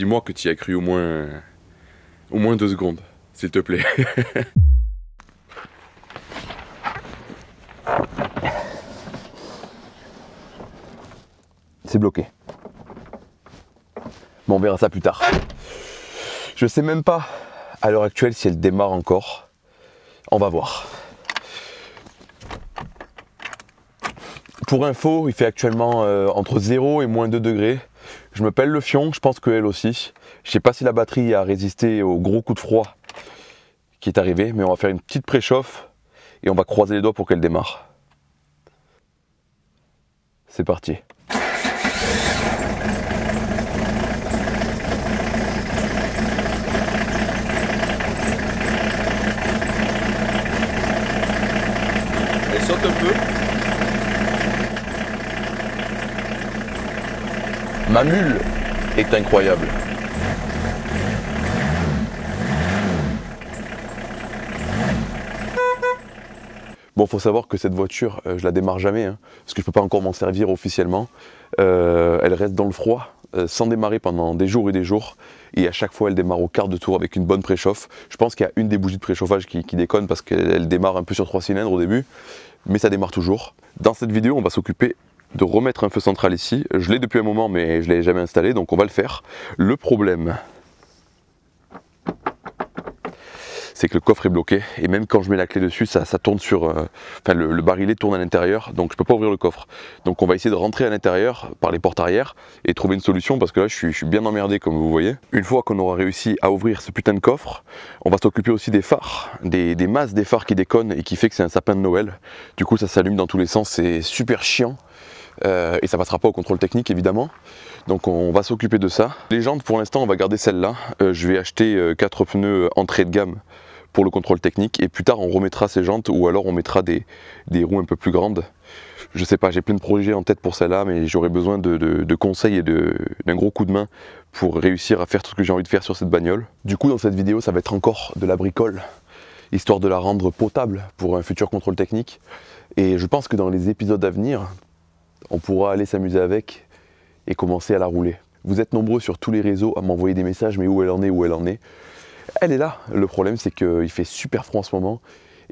Dis-moi que tu y as cru au moins, au moins deux secondes, s'il te plaît. C'est bloqué. Bon, on verra ça plus tard. Je sais même pas à l'heure actuelle si elle démarre encore. On va voir. Pour info, il fait actuellement euh, entre 0 et moins 2 degrés. Je m'appelle le fion, je pense qu'elle aussi. Je sais pas si la batterie a résisté au gros coup de froid qui est arrivé, mais on va faire une petite préchauffe et on va croiser les doigts pour qu'elle démarre. C'est parti. Ma mule est incroyable. Bon, faut savoir que cette voiture, euh, je la démarre jamais, hein, parce que je peux pas encore m'en servir officiellement. Euh, elle reste dans le froid, euh, sans démarrer pendant des jours et des jours. Et à chaque fois, elle démarre au quart de tour avec une bonne préchauffe. Je pense qu'il y a une des bougies de préchauffage qui déconne parce qu'elle démarre un peu sur trois cylindres au début, mais ça démarre toujours. Dans cette vidéo, on va s'occuper de remettre un feu central ici. Je l'ai depuis un moment, mais je ne l'ai jamais installé, donc on va le faire. Le problème, c'est que le coffre est bloqué et même quand je mets la clé dessus ça, tourne sur euh, enfin le, barillet tourne à l'intérieur donc je ne peux pas ouvrir le coffre donc on va essayer de rentrer à l'intérieur par les portes arrière et trouver une solution parce que là je suis, bien emmerdé comme vous voyez une fois qu'on aura réussi à ouvrir ce putain de coffre on va s'occuper aussi des phares des, des masses des phares qui déconnent et qui fait que c'est un sapin de Noël du coup ça s'allume dans tous les sens c'est super chiant euh, et ça passera pas au contrôle technique évidemment. Donc on va s'occuper de ça. Les jantes pour l'instant on va garder celle-là. Euh, je vais acheter euh, quatre pneus entrée de gamme pour le contrôle technique et plus tard on remettra ces jantes ou alors on mettra des, roues un peu plus grandes. Je sais pas, j'ai plein de projets en tête pour celle-là mais j'aurai besoin de, de, conseils et d'un gros coup de main pour réussir à faire tout ce que j'ai envie de faire sur cette bagnole. Du coup dans cette vidéo ça va être encore de la bricole histoire de la rendre potable pour un futur contrôle technique et je pense que dans les épisodes à venir on pourra aller s'amuser avec et commencer à la rouler. Vous êtes nombreux sur tous les réseaux à m'envoyer des messages, mais où elle en est, où elle en est. Elle est là. Le problème, c'est qu'il fait super froid en ce moment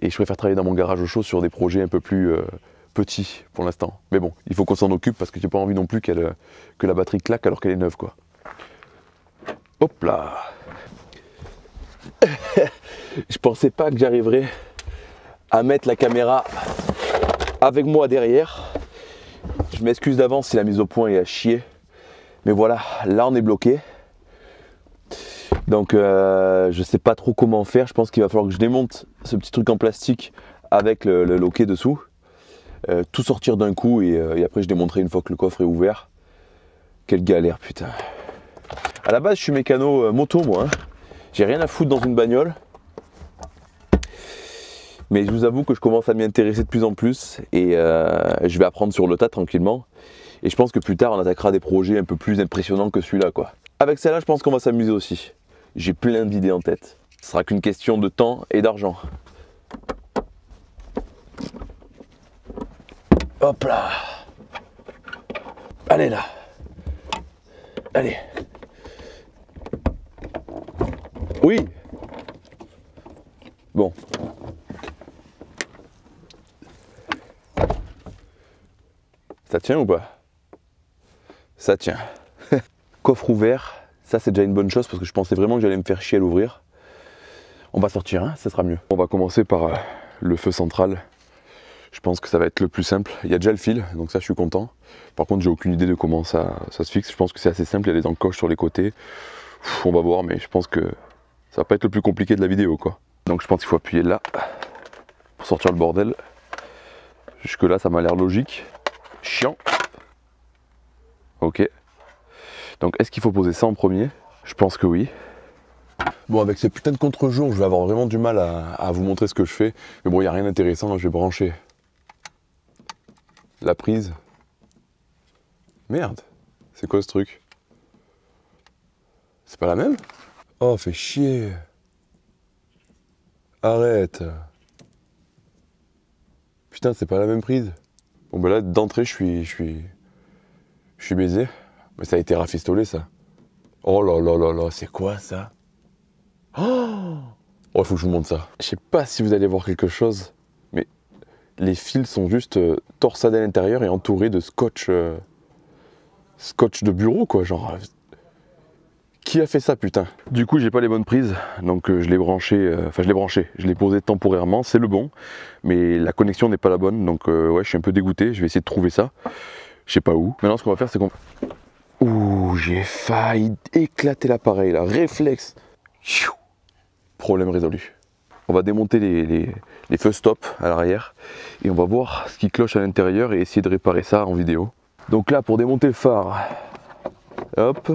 et je préfère travailler dans mon garage au chaud sur des projets un peu plus euh, petits pour l'instant. Mais bon, il faut qu'on s'en occupe parce que j'ai pas envie non plus que la batterie claque alors qu'elle est neuve, quoi. Hop là Je pensais pas que j'arriverais à mettre la caméra avec moi derrière. Je m'excuse d'avance si la mise au point est à chier. Mais voilà, là on est bloqué. Donc je euh, je sais pas trop comment faire. Je pense qu'il va falloir que je démonte ce petit truc en plastique avec le, loquet dessous. Euh, tout sortir d'un coup euh, et, après je démontrerai une fois que le coffre est ouvert. Quelle galère putain. À la base je suis mécano moto moi. Hein. J'ai rien à foutre dans une bagnole. Mais je vous avoue que je commence à m'y intéresser de plus en plus et euh, je vais apprendre sur le tas tranquillement. Et je pense que plus tard, on attaquera des projets un peu plus impressionnants que celui-là. quoi. Avec celle-là, je pense qu'on va s'amuser aussi. J'ai plein d'idées en tête. Ce sera qu'une question de temps et d'argent. Hop là Allez là Allez Oui Bon, Ça tient ou pas Ça tient. Coffre ouvert, ça c'est déjà une bonne chose parce que je pensais vraiment que j'allais me faire chier à l'ouvrir. On va sortir, hein, ça sera mieux. On va commencer par euh, le feu central. Je pense que ça va être le plus simple. Il y a déjà le fil, donc ça je suis content. Par contre, j'ai aucune idée de comment ça, ça se fixe. Je pense que c'est assez simple, il y a des encoches sur les côtés. on va voir, mais je pense que ça va pas être le plus compliqué de la vidéo quoi. Donc je pense qu'il faut appuyer là pour sortir le bordel. Jusque là ça m'a l'air logique chiant. Ok. Donc est-ce qu'il faut poser ça en premier Je pense que oui. Bon, avec ces putains de contre jour je vais avoir vraiment du mal à, vous montrer ce que je fais. Mais bon, il n'y a rien d'intéressant, hein, je vais brancher la prise. Merde, c'est quoi ce truc C'est pas la même Oh, fait chier. Arrête. Putain, c'est pas la même prise. Bon, ben là, d'entrée, je suis, je suis, je suis baisé. Mais ça a été rafistolé, ça. Oh là là là là, c'est quoi ça Oh, oh il faut que je vous montre ça. Je sais pas si vous allez voir quelque chose, mais les fils sont juste euh, torsadés à l'intérieur et entourés de scotch. Euh, scotch de bureau, quoi. Genre, euh, qui a fait ça putain Du coup j'ai pas les bonnes prises, donc euh, je l'ai branché, euh, enfin je l'ai branché, je l'ai posé temporairement, c'est le bon, mais la connexion n'est pas la bonne, donc euh, ouais je suis un peu dégoûté, je vais essayer de trouver ça, je sais pas où. Maintenant ce qu'on va faire c'est qu'on... Ouh j'ai failli éclater l'appareil là, réflexe Problème résolu. On va démonter les, les feux stop à l'arrière et on va voir ce qui cloche à l'intérieur et essayer de réparer ça en vidéo. Donc là pour démonter le phare, hop,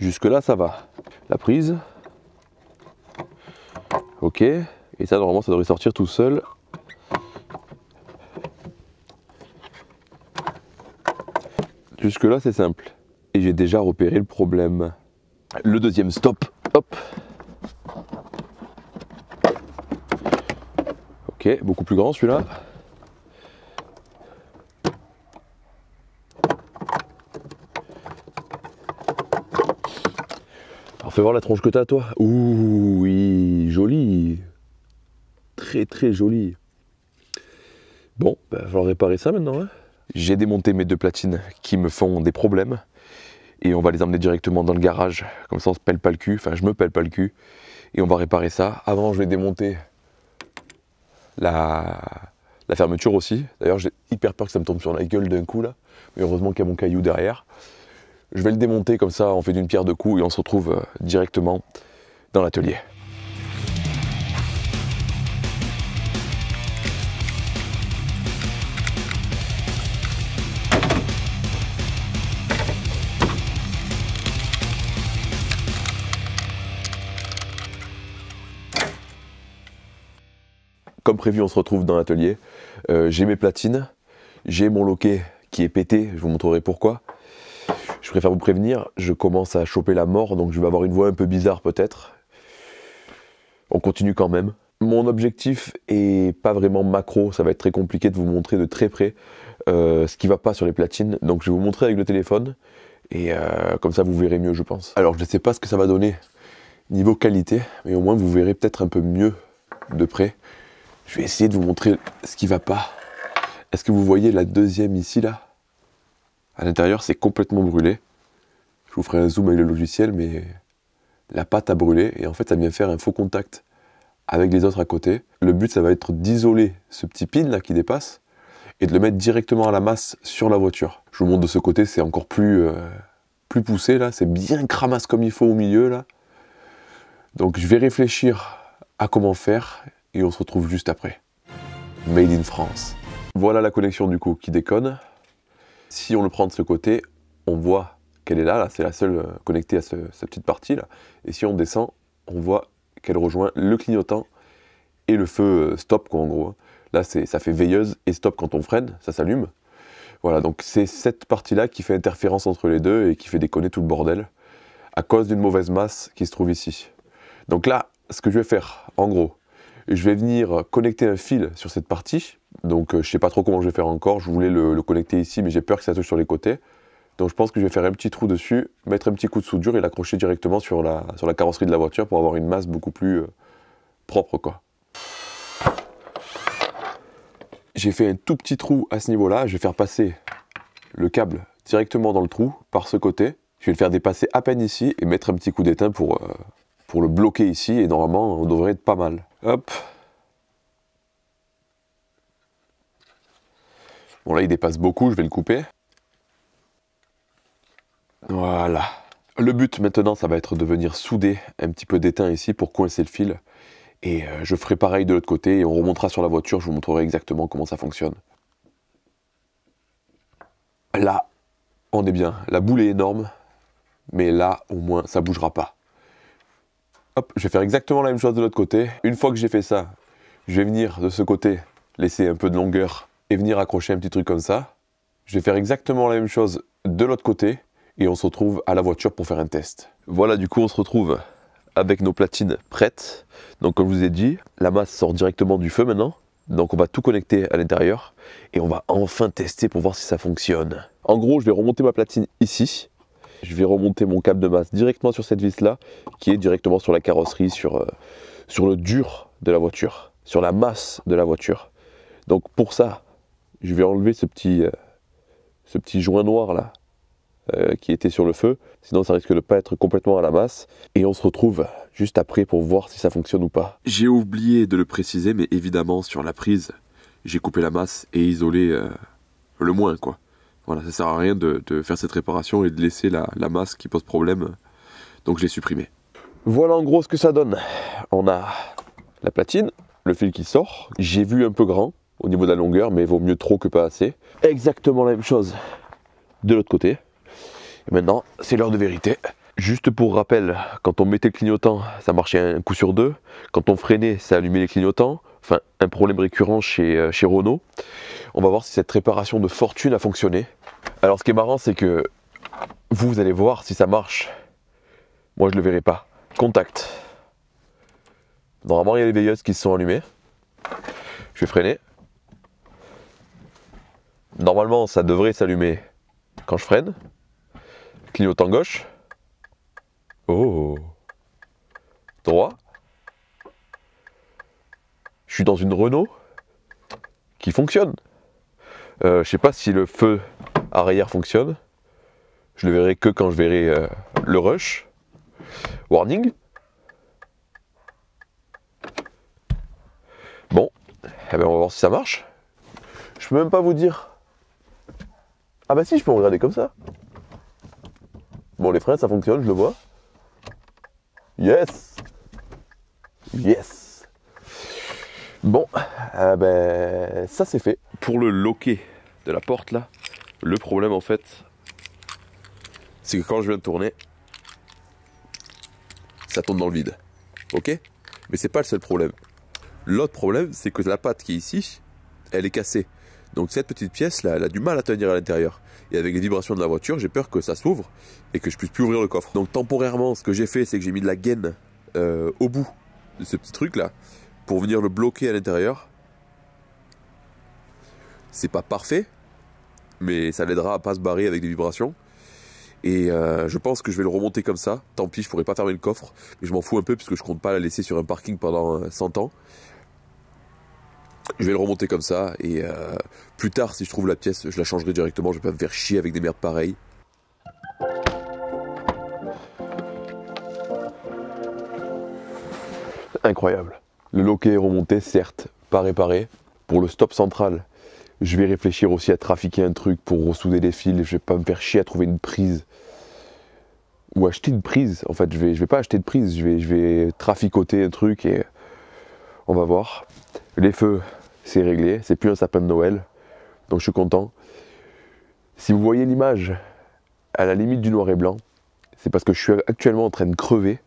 Jusque-là, ça va. La prise. Ok. Et ça, normalement, ça devrait sortir tout seul. Jusque-là, c'est simple. Et j'ai déjà repéré le problème. Le deuxième stop. Hop. Ok, beaucoup plus grand celui-là. fais voir la tronche que t'as toi. Ouh oui, jolie. Très très jolie. Bon, il bah, ben, va réparer ça maintenant. Hein. J'ai démonté mes deux platines qui me font des problèmes. Et on va les emmener directement dans le garage. Comme ça on se pèle pas le cul. Enfin je me pèle pas le cul. Et on va réparer ça. Avant je vais démonter la, la fermeture aussi. D'ailleurs j'ai hyper peur que ça me tombe sur la gueule d'un coup là. Mais heureusement qu'il y a mon caillou derrière. Je vais le démonter comme ça, on fait d'une pierre deux coups et on se retrouve euh, directement dans l'atelier. Comme prévu, on se retrouve dans l'atelier. Euh, j'ai mes platines, j'ai mon loquet qui est pété, je vous montrerai pourquoi je préfère vous prévenir, je commence à choper la mort, donc je vais avoir une voix un peu bizarre peut-être. On continue quand même. Mon objectif est pas vraiment macro, ça va être très compliqué de vous montrer de très près euh, ce qui va pas sur les platines, donc je vais vous montrer avec le téléphone, et euh, comme ça vous verrez mieux je pense. Alors je ne sais pas ce que ça va donner niveau qualité, mais au moins vous verrez peut-être un peu mieux de près. Je vais essayer de vous montrer ce qui va pas. Est-ce que vous voyez la deuxième ici là à l'intérieur, c'est complètement brûlé. Je vous ferai un zoom avec le logiciel, mais la pâte a brûlé et en fait, ça vient faire un faux contact avec les autres à côté. Le but, ça va être d'isoler ce petit pin là qui dépasse et de le mettre directement à la masse sur la voiture. Je vous montre de ce côté, c'est encore plus, euh, plus poussé là, c'est bien cramasse comme il faut au milieu là. Donc je vais réfléchir à comment faire et on se retrouve juste après. Made in France. Voilà la connexion du coup qui déconne. Si on le prend de ce côté, on voit qu'elle est là, c'est la seule euh, connectée à cette petite partie là. Et si on descend, on voit qu'elle rejoint le clignotant et le feu euh, stop en gros. Hein. Là ça fait veilleuse et stop quand on freine, ça s'allume. Voilà, donc c'est cette partie-là qui fait interférence entre les deux et qui fait déconner tout le bordel à cause d'une mauvaise masse qui se trouve ici. Donc là, ce que je vais faire, en gros, je vais venir connecter un fil sur cette partie donc euh, je sais pas trop comment je vais faire encore. Je voulais le, connecter ici, mais j'ai peur que ça touche sur les côtés. Donc je pense que je vais faire un petit trou dessus, mettre un petit coup de soudure et l'accrocher directement sur la, sur la carrosserie de la voiture pour avoir une masse beaucoup plus euh, propre. quoi. J'ai fait un tout petit trou à ce niveau-là. Je vais faire passer le câble directement dans le trou par ce côté. Je vais le faire dépasser à peine ici et mettre un petit coup d'étain pour, euh, pour le bloquer ici. Et normalement, on devrait être pas mal. Hop, Bon là il dépasse beaucoup, je vais le couper. Voilà. Le but maintenant ça va être de venir souder un petit peu d'étain ici pour coincer le fil. Et euh, je ferai pareil de l'autre côté et on remontera sur la voiture, je vous montrerai exactement comment ça fonctionne. Là, on est bien. La boule est énorme, mais là au moins ça bougera pas. Hop, je vais faire exactement la même chose de l'autre côté. Une fois que j'ai fait ça, je vais venir de ce côté, laisser un peu de longueur et venir accrocher un petit truc comme ça. Je vais faire exactement la même chose de l'autre côté et on se retrouve à la voiture pour faire un test. Voilà, du coup, on se retrouve avec nos platines prêtes. Donc, comme je vous ai dit, la masse sort directement du feu maintenant. Donc, on va tout connecter à l'intérieur et on va enfin tester pour voir si ça fonctionne. En gros, je vais remonter ma platine ici. Je vais remonter mon câble de masse directement sur cette vis-là, qui est directement sur la carrosserie, sur, euh, sur le dur de la voiture, sur la masse de la voiture. Donc, pour ça, je vais enlever ce petit, euh, ce petit joint noir là euh, qui était sur le feu, sinon ça risque de pas être complètement à la masse. Et on se retrouve juste après pour voir si ça fonctionne ou pas. J'ai oublié de le préciser, mais évidemment sur la prise, j'ai coupé la masse et isolé euh, le moins quoi. Voilà, ça sert à rien de, faire cette réparation et de laisser la, la masse qui pose problème. Donc je l'ai supprimé. Voilà en gros ce que ça donne. On a la platine, le fil qui sort. J'ai vu un peu grand, au niveau de la longueur, mais vaut mieux trop que pas assez. Exactement la même chose de l'autre côté. Et maintenant, c'est l'heure de vérité. Juste pour rappel, quand on mettait le clignotant, ça marchait un coup sur deux. Quand on freinait, ça allumait les clignotants. Enfin, un problème récurrent chez, euh, chez Renault. On va voir si cette réparation de fortune a fonctionné. Alors, ce qui est marrant, c'est que vous, allez voir si ça marche. Moi, je le verrai pas. Contact. Normalement, il y a les veilleuses qui se sont allumées. Je vais freiner normalement ça devrait s'allumer quand je freine. Clignotant gauche. Oh. Droit. Je suis dans une Renault qui fonctionne. je euh, je sais pas si le feu arrière fonctionne. Je le verrai que quand je verrai euh, le rush. Warning. Bon, eh ben, on va voir si ça marche. Je peux même pas vous dire ah bah si, je peux regarder comme ça. Bon, les freins, ça fonctionne, je le vois. Yes Yes Bon, euh, ben, ça c'est fait. Pour le loquet de la porte là, le problème en fait, c'est que quand je viens de tourner, ça tombe dans le vide. Ok Mais c'est pas le seul problème. L'autre problème, c'est que la patte qui est ici, elle est cassée. Donc cette petite pièce, là, elle a du mal à tenir à l'intérieur. Et avec les vibrations de la voiture, j'ai peur que ça s'ouvre et que je puisse plus ouvrir le coffre. Donc temporairement, ce que j'ai fait, c'est que j'ai mis de la gaine euh, au bout de ce petit truc là pour venir le bloquer à l'intérieur. C'est pas parfait, mais ça l'aidera à pas se barrer avec des vibrations. Et euh, je pense que je vais le remonter comme ça. Tant pis, je pourrais pas fermer le coffre, mais je m'en fous un peu puisque je compte pas la laisser sur un parking pendant 100 euh, ans je vais le remonter comme ça et euh, plus tard si je trouve la pièce je la changerai directement je vais pas me faire chier avec des merdes pareilles incroyable le loquet est remonté certes pas réparé pour le stop central je vais réfléchir aussi à trafiquer un truc pour ressouder les fils je vais pas me faire chier à trouver une prise ou acheter une prise en fait je vais, je vais pas acheter de prise je vais, je vais traficoter un truc et on va voir les feux, c'est réglé, c'est plus un sapin de Noël, donc je suis content. Si vous voyez l'image à la limite du noir et blanc, c'est parce que je suis actuellement en train de crever.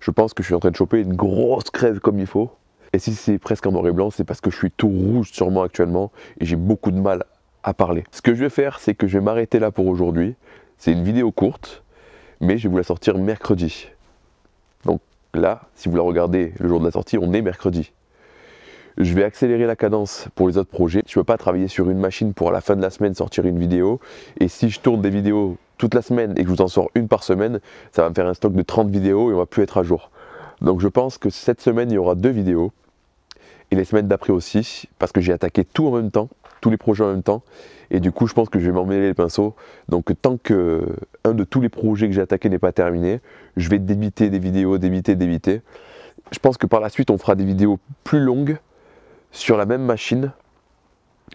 Je pense que je suis en train de choper une grosse crève comme il faut. Et si c'est presque en noir et blanc, c'est parce que je suis tout rouge sûrement actuellement et j'ai beaucoup de mal à parler. Ce que je vais faire, c'est que je vais m'arrêter là pour aujourd'hui. C'est une vidéo courte, mais je vais vous la sortir mercredi. Donc là, si vous la regardez le jour de la sortie, on est mercredi je vais accélérer la cadence pour les autres projets. Je ne peux pas travailler sur une machine pour à la fin de la semaine sortir une vidéo. Et si je tourne des vidéos toute la semaine et que je vous en sors une par semaine, ça va me faire un stock de 30 vidéos et on va plus être à jour. Donc je pense que cette semaine, il y aura deux vidéos. Et les semaines d'après aussi, parce que j'ai attaqué tout en même temps, tous les projets en même temps. Et du coup, je pense que je vais m'emmêler les pinceaux. Donc tant que un de tous les projets que j'ai attaqué n'est pas terminé, je vais débiter des vidéos, débiter, débiter. Je pense que par la suite, on fera des vidéos plus longues sur la même machine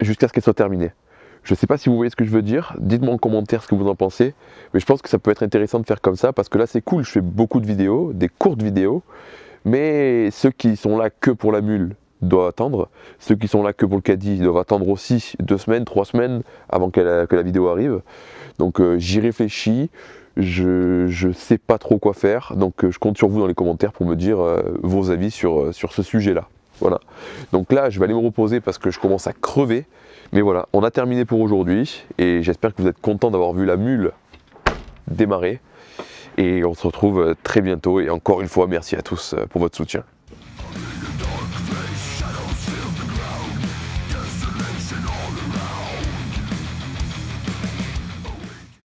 jusqu'à ce qu'elle soit terminée. Je ne sais pas si vous voyez ce que je veux dire, dites-moi en commentaire ce que vous en pensez, mais je pense que ça peut être intéressant de faire comme ça, parce que là c'est cool, je fais beaucoup de vidéos, des courtes vidéos, mais ceux qui sont là que pour la mule doivent attendre, ceux qui sont là que pour le caddie doivent attendre aussi deux semaines, trois semaines avant que la vidéo arrive. Donc euh, j'y réfléchis, je ne sais pas trop quoi faire, donc euh, je compte sur vous dans les commentaires pour me dire euh, vos avis sur, sur ce sujet-là. Voilà. Donc là, je vais aller me reposer parce que je commence à crever. Mais voilà, on a terminé pour aujourd'hui et j'espère que vous êtes content d'avoir vu la mule démarrer. Et on se retrouve euh, très bientôt. Et encore une fois, merci à tous euh, pour votre soutien.